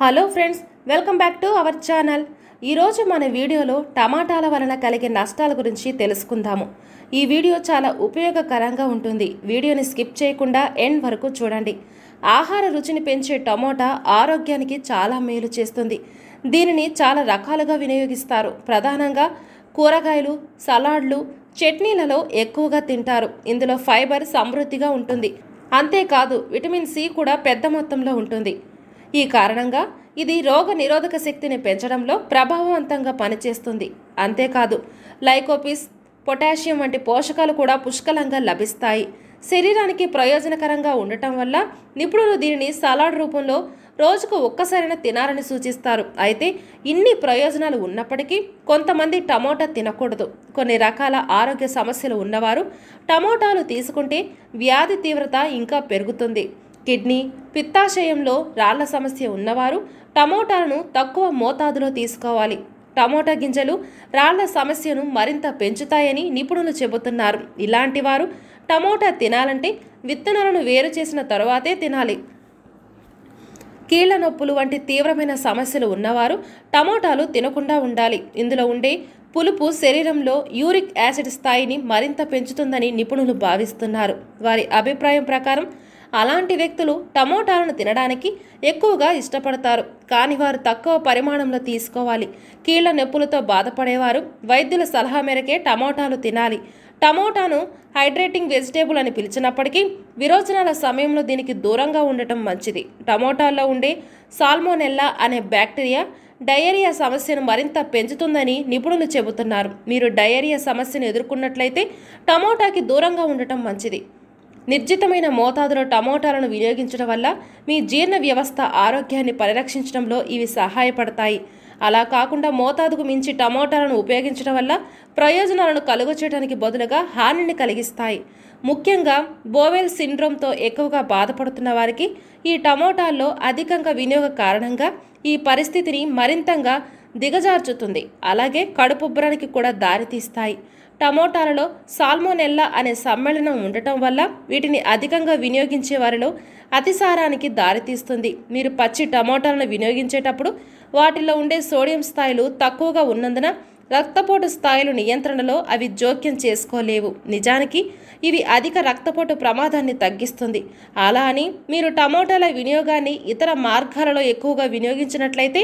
hello friends welcome back to our channel ఈరోజు మన వీడియోలో టమాటాల వలన కలిగే నష్టాల గురించి తెలుసుకుందాము ఈ వీడియో చాలా ఉపయోగకరంగా ఉంటుంది వీడియోని స్కిప్ చేయకుండా ఎండ్ వరకు చూడండి ఆహార రుచిని పెంచే టమోటా ఆరోగ్యానికి చాలా మేలు చేస్తుంది దీనిని చాలా రకాలుగా వినియోగిస్తారు ప్రధానంగా కూరగాయలు సలాడ్లు చట్నీలలో ఎక్కువగా తింటారు ఇందులో ఫైబర్ సమృద్ధిగా ఉంటుంది అంతేకాదు విటమిన్ సి కూడా పెద్ద మొత్తంలో ఉంటుంది ఈ కారణంగా ఇది రోగ నిరోధక శక్తిని పెంచడంలో ప్రభావవంతంగా పనిచేస్తుంది అంతేకాదు లైకోపిస్ పొటాషియం వంటి పోషకాలు కూడా పుష్కలంగా లభిస్తాయి శరీరానికి ప్రయోజనకరంగా ఉండటం వల్ల నిపుణులు దీనిని సలాడ్ రూపంలో రోజుకు ఒక్కసారైన తినాలని సూచిస్తారు అయితే ఇన్ని ప్రయోజనాలు ఉన్నప్పటికీ కొంతమంది టమోటా తినకూడదు కొన్ని రకాల ఆరోగ్య సమస్యలు ఉన్నవారు టమోటాలు తీసుకుంటే వ్యాధి తీవ్రత ఇంకా పెరుగుతుంది కిడ్నీ పిత్తాశయంలో రాళ్ల సమస్య ఉన్నవారు టమోటాలను తక్కువ మోతాదులో తీసుకోవాలి టమోటా గింజలు రాళ్ల సమస్యను మరింత పెంచుతాయని నిపుణులు చెబుతున్నారు ఇలాంటి వారు టమోటా తినాలంటే విత్తనాలను వేరు చేసిన తర్వాతే తినాలి కీళ్ల నొప్పులు వంటి తీవ్రమైన సమస్యలు ఉన్నవారు టమోటాలు తినకుండా ఉండాలి ఇందులో ఉండే పులుపు శరీరంలో యూరిక్ యాసిడ్ స్థాయిని మరింత పెంచుతుందని నిపుణులు భావిస్తున్నారు వారి అభిప్రాయం ప్రకారం అలాంటి వ్యక్తులు టమోటాలను తినడానికి ఎక్కువగా ఇష్టపడతారు కానీ వారు తక్కువ పరిమాణంలో తీసుకోవాలి కీళ్ల నొప్పులతో బాధపడేవారు వైద్యుల సలహా మేరకే టమోటాలు తినాలి టమోటాను హైడ్రేటింగ్ వెజిటేబుల్ అని పిలిచినప్పటికీ విరోచనాల సమయంలో దీనికి దూరంగా ఉండటం మంచిది టమోటాల్లో ఉండే సాల్మోనెల్లా అనే బ్యాక్టీరియా డయేరియా సమస్యను మరింత పెంచుతుందని నిపుణులు చెబుతున్నారు మీరు డయేరియా సమస్యను ఎదుర్కొన్నట్లయితే టమోటాకి దూరంగా ఉండటం మంచిది నిర్జితమైన మోతాదులో టమోటాలను వినియోగించడం వల్ల మీ జీర్ణ వ్యవస్థ ఆరోగ్యాన్ని పరిరక్షించడంలో ఇవి సహాయపడతాయి అలా కాకుండా మోతాదుకు మించి టమోటాలను ఉపయోగించడం వల్ల ప్రయోజనాలను చేయడానికి బదులుగా హానిని కలిగిస్తాయి ముఖ్యంగా బోవెల్ సిండ్రోమ్తో ఎక్కువగా బాధపడుతున్న వారికి ఈ టమోటాల్లో అధికంగా వినియోగ కారణంగా ఈ పరిస్థితిని మరింతగా దిగజార్చుతుంది అలాగే కడుపుబ్బరానికి కూడా దారితీస్తాయి టమోటాలలో సాల్మోనెల్లా అనే సమ్మేళనం ఉండటం వల్ల వీటిని అధికంగా వినియోగించే వారిలో అతిసారానికి దారితీస్తుంది మీరు పచ్చి టమోటాలను వినియోగించేటప్పుడు వాటిలో ఉండే సోడియం స్థాయిలు తక్కువగా ఉన్నందున రక్తపోటు స్థాయిలు నియంత్రణలో అవి జోక్యం చేసుకోలేవు నిజానికి ఇవి అధిక రక్తపోటు ప్రమాదాన్ని తగ్గిస్తుంది అలా అని మీరు టమోటాల వినియోగాన్ని ఇతర మార్గాలలో ఎక్కువగా వినియోగించినట్లయితే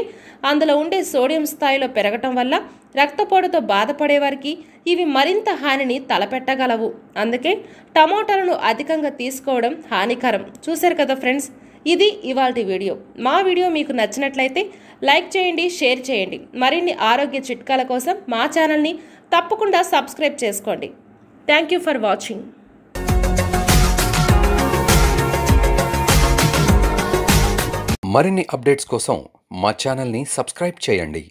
అందులో ఉండే సోడియం స్థాయిలో పెరగటం వల్ల రక్తపోటుతో బాధపడేవారికి ఇవి మరింత హానిని తలపెట్టగలవు అందుకే టమోటాలను అధికంగా తీసుకోవడం హానికరం చూశారు కదా ఫ్రెండ్స్ ఇది ఇవాళ వీడియో మా వీడియో మీకు నచ్చినట్లయితే లైక్ చేయండి షేర్ చేయండి మరిన్ని ఆరోగ్య చిట్కాల కోసం మా ఛానల్ని తప్పకుండా సబ్స్క్రైబ్ చేసుకోండి థ్యాంక్ యూ ఫర్ వాచింగ్ మరిన్ని అప్డేట్స్ కోసం మా ఛానల్ని సబ్స్క్రైబ్ చేయండి